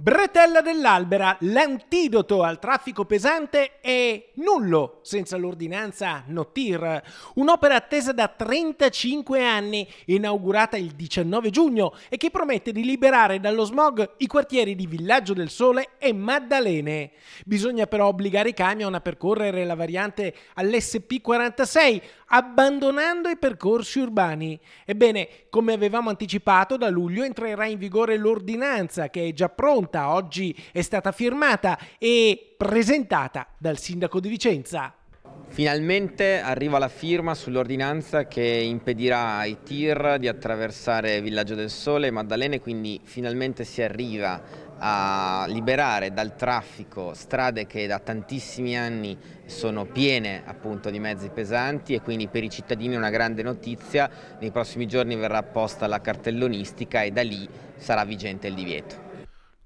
Bretella dell'Albera, l'antidoto al traffico pesante è nullo senza l'ordinanza NOTIR, un'opera attesa da 35 anni, inaugurata il 19 giugno e che promette di liberare dallo smog i quartieri di Villaggio del Sole e Maddalene. Bisogna però obbligare i camion a percorrere la variante all'SP46, abbandonando i percorsi urbani. Ebbene, come avevamo anticipato, da luglio entrerà in vigore l'ordinanza che è già pronta, oggi è stata firmata e presentata dal sindaco di Vicenza. Finalmente arriva la firma sull'ordinanza che impedirà ai tir di attraversare Villaggio del Sole e Maddalene, quindi finalmente si arriva a liberare dal traffico strade che da tantissimi anni sono piene appunto di mezzi pesanti e quindi per i cittadini è una grande notizia, nei prossimi giorni verrà apposta la cartellonistica e da lì sarà vigente il divieto.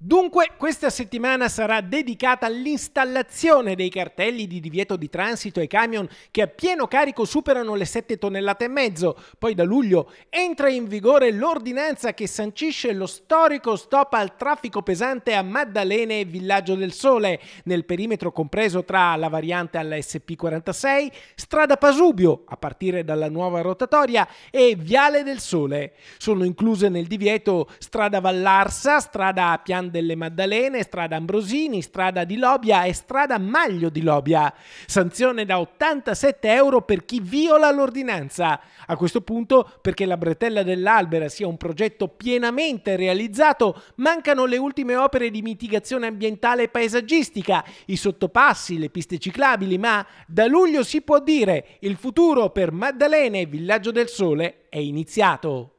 Dunque, questa settimana sarà dedicata all'installazione dei cartelli di divieto di transito ai camion che a pieno carico superano le 7 tonnellate e mezzo. Poi da luglio entra in vigore l'ordinanza che sancisce lo storico stop al traffico pesante a Maddalene e Villaggio del Sole, nel perimetro compreso tra la variante alla SP46, strada Pasubio, a partire dalla nuova rotatoria, e Viale del Sole. Sono incluse nel divieto strada Vallarsa, strada Pian delle Maddalene, strada Ambrosini, strada di Lobia e strada Maglio di Lobia. Sanzione da 87 euro per chi viola l'ordinanza. A questo punto, perché la bretella dell'Albera sia un progetto pienamente realizzato, mancano le ultime opere di mitigazione ambientale e paesaggistica, i sottopassi, le piste ciclabili, ma da luglio si può dire il futuro per Maddalene e Villaggio del Sole è iniziato.